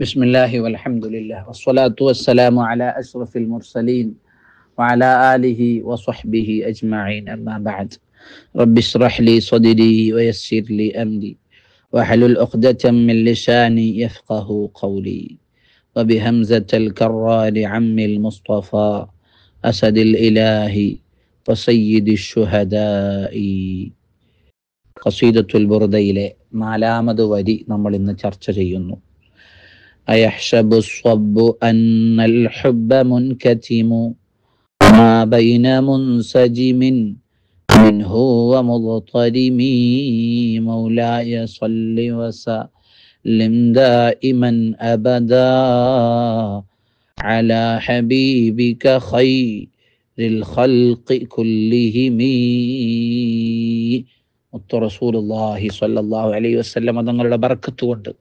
بسم الله والحمد لله والصلاة والسلام على أشرف المرسلين وعلى آله وصحبه أجمعين أما بعد رب اشرح لي صدري ويسر لي أمري واحلل عقدة من لساني يفقه قولي وبهمزة الكرار عم المصطفى أسد الإله وسيد الشهداء قصيدة ما لامد ودي نمال إن ترتجي ചെയ്യുന്നു أيحسب الصب أن الحب منكتم ما بين منسجم منه ومضطرم مولاي صل وسلم دائما أبدا على حبيبك خير الخلق كلهم رسول الله صلى الله عليه وسلم തങ്ങളുടെ ബർക്കത്ത്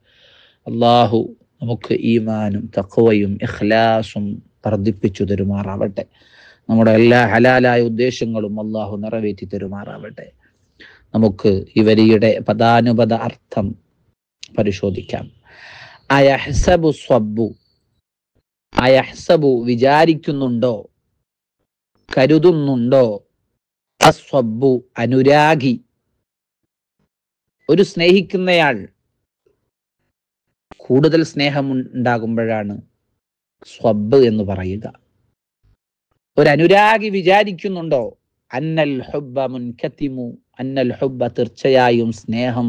നമുക്ക് ഈമാനും തക്കവയും ഇഖ്ലാസും വർദ്ധിപ്പിച്ചു തരുമാറാവട്ടെ നമ്മുടെ എല്ലാ ഹലാലായ ഉദ്ദേശങ്ങളും അള്ളാഹു നിറവേറ്റി തരുമാറാവട്ടെ നമുക്ക് ഇവരിയുടെ പദാനുപത അർത്ഥം പരിശോധിക്കാം അയഹ്സബു സ്വബ്ബു അയഹ്സബു വിചാരിക്കുന്നുണ്ടോ കരുതുന്നുണ്ടോ അസ്വബു അനുരാഗി ഒരു സ്നേഹിക്കുന്നയാൾ കൂടുതൽ സ്നേഹം ഉണ്ടാകുമ്പോഴാണ് സ്വബ് എന്ന് പറയുക ഒരു അനുരാഗി വിചാരിക്കുന്നുണ്ടോ അന്നൽ ഹുബ മുൻകത്തിമു അന്നൽ ഹുബ തീർച്ചയായും സ്നേഹം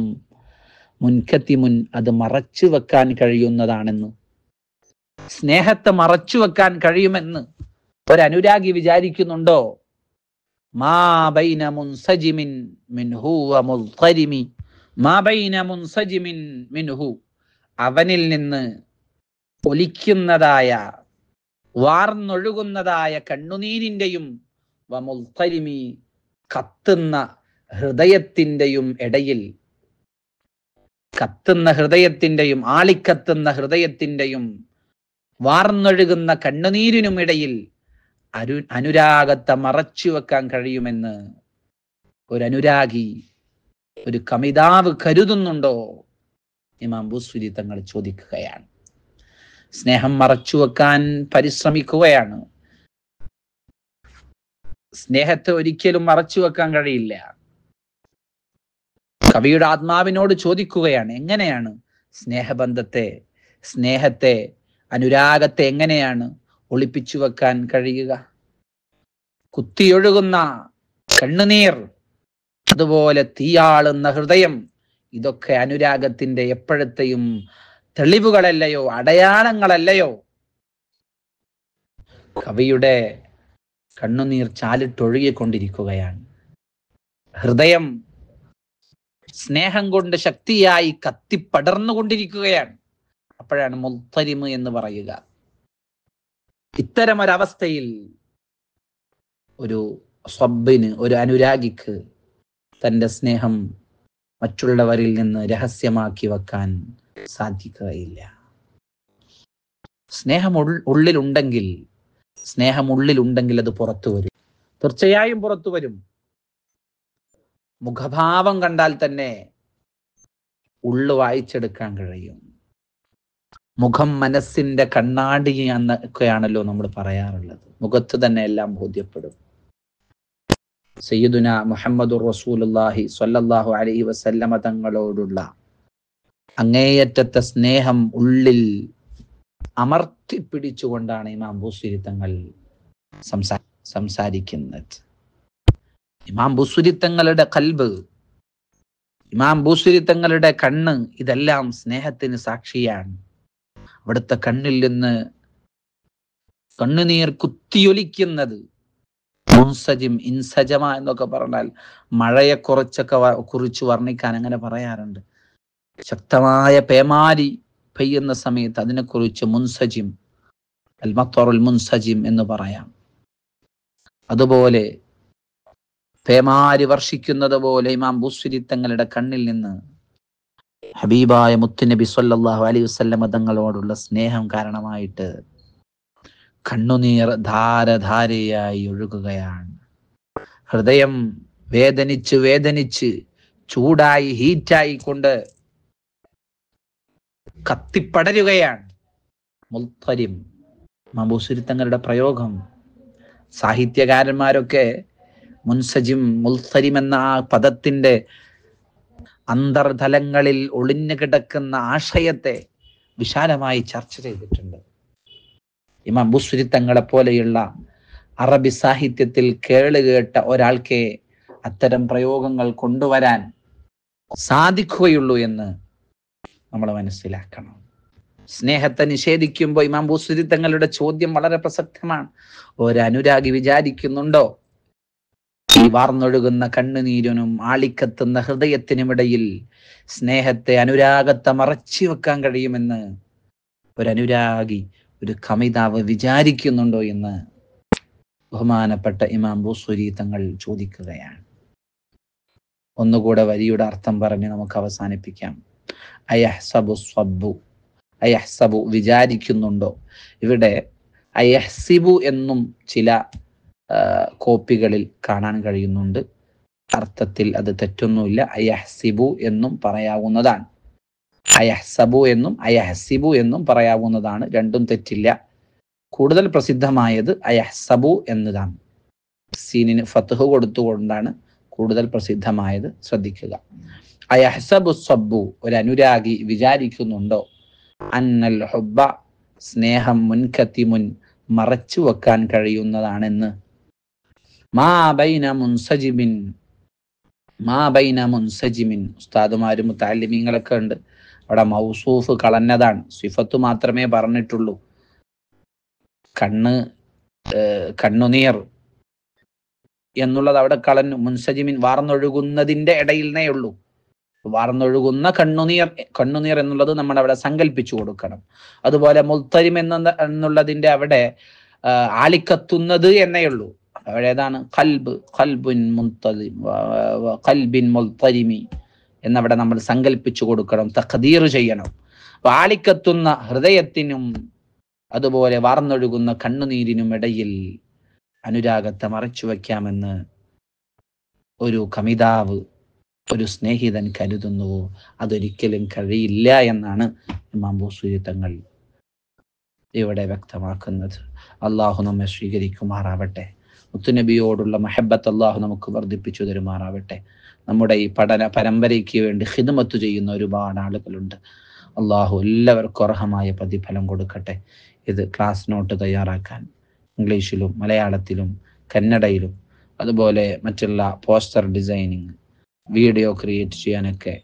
മുൻകത്തിമുൻ അത് മറച്ചു വെക്കാൻ കഴിയുന്നതാണെന്ന് സ്നേഹത്തെ മറച്ചു വെക്കാൻ കഴിയുമെന്ന് ഒരു അനുരാഗി വിചാരിക്കുന്നുണ്ടോ മാ ബൈന മുൻസജിമിൻ മിൻഹു വ മുൽഖരിമി മാ ബൈന മുൻസജിമിൻ മിൻഹു അവനിൽ നിന്ന് ഒലിക്കുന്നതായ വാർന്നൊഴുകുന്നതായ കണ്ണുനീരിൻ്റെയും വമുൽത്തരിമി കത്തുന്ന ഹൃദയത്തിൻ്റെയും ഇടയിൽ കത്തുന്ന ഹൃദയത്തിൻ്റെയും ആളിക്കത്തുന്ന ഹൃദയത്തിൻ്റെയും വാർന്നൊഴുകുന്ന കണ്ണുനീരിനുമിടയിൽ അരു അനുരാഗത്തെ മറച്ചു വെക്കാൻ കഴിയുമെന്ന് ഒരു അനുരാഗി ഒരു കമിതാവ് കരുതുന്നുണ്ടോ ഇമാം ബുസ്ഫിരി തങ്ങൾ ചോദിക്കുകയാണ് സ്നേഹം മറച്ചു വെക്കാൻ പരിശ്രമിക്കുകയാണ് സ്നേഹത്തെ ഒരിക്കലും മറച്ചു വെക്കാൻ കഴിയില്ല കവിയുടെ ആത്മാവിനോട് ചോദിക്കുകയാണ് എങ്ങനെയാണ് സ്നേഹബന്ധത്തെ സ്നേഹത്തെ അനുരാഗത്തെ എങ്ങനെയാണ് ഒളിപ്പിച്ചു വെക്കാൻ കഴിയുക കുത്തിയൊഴുകുന്ന കണ്ണുനീർ അതുപോലെ തീയാളുന്ന ഹൃദയം ഇതൊക്കെ അനുരാഗത്തിന്റെ എപ്പോഴത്തെയും തെളിവുകളല്ലയോ അടയാളങ്ങളല്ലയോ കവിയുടെ കണ്ണുനീർ ചാലിട്ടൊഴുകിക്കൊണ്ടിരിക്കുകയാണ് ഹൃദയം സ്നേഹം കൊണ്ട് ശക്തിയായി കത്തിപ്പടർന്നുകൊണ്ടിരിക്കുകയാണ് അപ്പോഴാണ് മുത്തരിമ് എന്ന് പറയുക ഇത്തരമൊരവസ്ഥയിൽ ഒരു സ്വബിന് ഒരു അനുരാഗിക്ക് തൻ്റെ സ്നേഹം മറ്റുള്ളവരിൽ നിന്ന് രഹസ്യമാക്കി വെക്കാൻ സാധിക്കുകയില്ല സ്നേഹം ഉള്ളിലുണ്ടെങ്കിൽ സ്നേഹം ഉള്ളിലുണ്ടെങ്കിൽ അത് പുറത്തു വരും തീർച്ചയായും പുറത്തു വരും മുഖഭാവം കണ്ടാൽ തന്നെ ഉള്ളു വായിച്ചെടുക്കാൻ കഴിയും മുഖം മനസ്സിന്റെ കണ്ണാടി എന്നൊക്കെയാണല്ലോ നമ്മൾ പറയാറുള്ളത് മുഖത്ത് തന്നെ എല്ലാം ബോധ്യപ്പെടും സയ്യിദുന മുഹമ്മദ് റസൂലുല്ലാഹി സല്ലല്ലാഹു അലൈഹി വസല്ലമ തങ്ങളോടുള്ള അങ്ങേയറ്റത്തെ സ്നേഹം ഉള്ളിൽ അമർത്തി പിടിച്ചുകൊണ്ടാണ് ഇമാം ബുസുരി തങ്ങൾ സംസാ സംസാരിക്കുന്നത് ഇമാം ബുസുരി തങ്ങളുടെ കൽബ് ഇമാം ബുസുരി തങ്ങളുടെ കണ്ണ് ഇതെല്ലാം സ്നേഹത്തിന് സാക്ഷിയാണ് അവിടുത്തെ കണ്ണിൽ നിന്ന് കണ്ണുനീർ കുത്തിയൊലിക്കുന്നത് മുൻസജിം ഇൻസജമ എന്നൊക്കെ പറഞ്ഞാൽ മഴയെ കുറച്ചൊക്കെ കുറിച്ച് വർണ്ണിക്കാൻ അങ്ങനെ പറയാറുണ്ട് ശക്തമായ പേമാരി പെയ്യുന്ന സമയത്ത് അതിനെക്കുറിച്ച് മുൻസജിം അൽമത്തോറുൽ മുൻസജിം എന്ന് പറയാം അതുപോലെ പേമാരി വർഷിക്കുന്നത് പോലെ ഇമാം ബുസ്വിരി തങ്ങളുടെ കണ്ണിൽ നിന്ന് ഹബീബായ മുത്തുനബി സല്ലാഹു അലൈഹി വസ്ല്ലം തങ്ങളോടുള്ള സ്നേഹം കാരണമായിട്ട് കണ്ണുനീർ ധാരധാരയായി ഒഴുകുകയാണ് ഹൃദയം വേദനിച്ച് വേദനിച്ച് ചൂടായി ഹീറ്റായി കൊണ്ട് കത്തിപ്പടരുകയാണ് മുൽത്തരിം മബൂസുരുത്തങ്ങളുടെ പ്രയോഗം സാഹിത്യകാരന്മാരൊക്കെ മുൻസജിം മുൽത്തരിം എന്ന ആ പദത്തിന്റെ അന്തർതലങ്ങളിൽ ഒളിഞ്ഞു കിടക്കുന്ന ആശയത്തെ വിശാലമായി ചർച്ച ചെയ്തിട്ടുണ്ട് ഇമാം ബുസ്രി പോലെയുള്ള അറബി സാഹിത്യത്തിൽ കേളുകേട്ട ഒരാൾക്ക് അത്തരം പ്രയോഗങ്ങൾ കൊണ്ടുവരാൻ സാധിക്കുകയുള്ളൂ എന്ന് നമ്മൾ മനസ്സിലാക്കണം സ്നേഹത്തെ നിഷേധിക്കുമ്പോൾ ഇമാം ബുസ്രി തങ്ങളുടെ ചോദ്യം വളരെ പ്രസക്തമാണ് ഒരനുരാഗി വിചാരിക്കുന്നുണ്ടോ ഈ വാർന്നൊഴുകുന്ന കണ്ണുനീരിനും ആളിക്കത്തുന്ന ഹൃദയത്തിനുമിടയിൽ സ്നേഹത്തെ അനുരാഗത്തെ മറച്ചു വെക്കാൻ കഴിയുമെന്ന് ഒരനുരാഗി ഒരു കമിതാവ് വിചാരിക്കുന്നുണ്ടോ എന്ന് ബഹുമാനപ്പെട്ട ഇമാം ബൂസുരി തങ്ങൾ ചോദിക്കുകയാണ് ഒന്നുകൂടെ വരിയുടെ അർത്ഥം പറഞ്ഞ് നമുക്ക് അവസാനിപ്പിക്കാം അയഹ്സബു അയഹ് അയഹ്സബു വിചാരിക്കുന്നുണ്ടോ ഇവിടെ അയഹ്സിബു എന്നും ചില കോപ്പികളിൽ കാണാൻ കഴിയുന്നുണ്ട് അർത്ഥത്തിൽ അത് തെറ്റൊന്നുമില്ല അയഹ്സിബു എന്നും പറയാവുന്നതാണ് അയഹ്സബു എന്നും അയഹ്സിബു എന്നും പറയാവുന്നതാണ് രണ്ടും തെറ്റില്ല കൂടുതൽ പ്രസിദ്ധമായത് അയഹ്സബു എന്നതാണ് സീനിന് ഫത്തുഹ് കൊടുത്തുകൊണ്ടാണ് കൂടുതൽ പ്രസിദ്ധമായത് ശ്രദ്ധിക്കുക അയഹ്സബു സബ്ബു ഒരു അനുരാഗി വിചാരിക്കുന്നുണ്ടോ അന്നൽ ഹുബ്ബ സ്നേഹം മുൻകത്തി മുൻ മറച്ചു വെക്കാൻ കഴിയുന്നതാണെന്ന് മാ ബൈന മുൻസജിബിൻ മാ ബൈന മുൻസജിമിൻ ഉസ്താദുമാരും മുത്താലിമീങ്ങളൊക്കെ ഉണ്ട് അവിടെ മൗസൂഫ് കളഞ്ഞതാണ് സിഫത്ത് മാത്രമേ പറഞ്ഞിട്ടുള്ളൂ കണ്ണ് കണ്ണുനീർ എന്നുള്ളത് അവിടെ കളഞ്ഞു മുൻസജിമിൻ വാർന്നൊഴുകുന്നതിൻ്റെ ഇടയിലേ ഉള്ളൂ വാർന്നൊഴുകുന്ന കണ്ണുനീർ കണ്ണുനീർ എന്നുള്ളത് നമ്മൾ അവിടെ സങ്കല്പിച്ചു കൊടുക്കണം അതുപോലെ മുൽത്തരിം എന്ന എന്നുള്ളതിൻ്റെ അവിടെ ആലിക്കത്തുന്നത് എന്നേ ഉള്ളൂ അവിടെ ഏതാണ് കൽബ് കൽബുൻ മുൽത്തലിം കൽബിൻ മുൽത്തരിമി എന്നവിടെ നമ്മൾ സങ്കല്പിച്ചു കൊടുക്കണം തഖദീർ ചെയ്യണം വാളിക്കത്തുന്ന ഹൃദയത്തിനും അതുപോലെ വാർന്നൊഴുകുന്ന കണ്ണുനീരിനും ഇടയിൽ അനുരാഗത്തെ മറച്ചു വയ്ക്കാമെന്ന് ഒരു കമിതാവ് ഒരു സ്നേഹിതൻ കരുതുന്നുവോ അതൊരിക്കലും കഴിയില്ല എന്നാണ് ഇമാംബൂസൂരി തങ്ങൾ ഇവിടെ വ്യക്തമാക്കുന്നത് അള്ളാഹു നമ്മെ സ്വീകരിക്കുമാറാവട്ടെ മുത്തുനബിയോടുള്ള മഹബത്ത് അള്ളാഹു നമുക്ക് വർദ്ധിപ്പിച്ചു തരുമാറാവട്ടെ നമ്മുടെ ഈ പഠന പരമ്പരയ്ക്ക് വേണ്ടി ഹിദമത്ത് ചെയ്യുന്ന ഒരുപാട് ആളുകളുണ്ട് അള്ളാഹു എല്ലാവർക്കും അർഹമായ പ്രതിഫലം കൊടുക്കട്ടെ ഇത് ക്ലാസ് നോട്ട് തയ്യാറാക്കാൻ ഇംഗ്ലീഷിലും മലയാളത്തിലും കന്നഡയിലും അതുപോലെ മറ്റുള്ള പോസ്റ്റർ ഡിസൈനിങ് വീഡിയോ ക്രിയേറ്റ് ചെയ്യാനൊക്കെ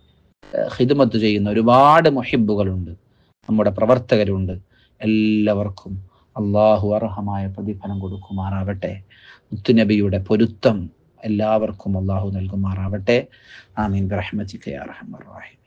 ഹിദമത്ത് ചെയ്യുന്ന ഒരുപാട് മുഹിബുകളുണ്ട് നമ്മുടെ പ്രവർത്തകരുണ്ട് എല്ലാവർക്കും അള്ളാഹു അർഹമായ പ്രതിഫലം കൊടുക്കുമാറാവട്ടെ മുത്തുനബിയുടെ പൊരുത്തം എല്ലാവർക്കും അള്ളാഹു നൽകുമാറാവട്ടെ ആമീൻ ബ്രഹ്മജിക്കയാ റഹ്മാൻ റാഹിം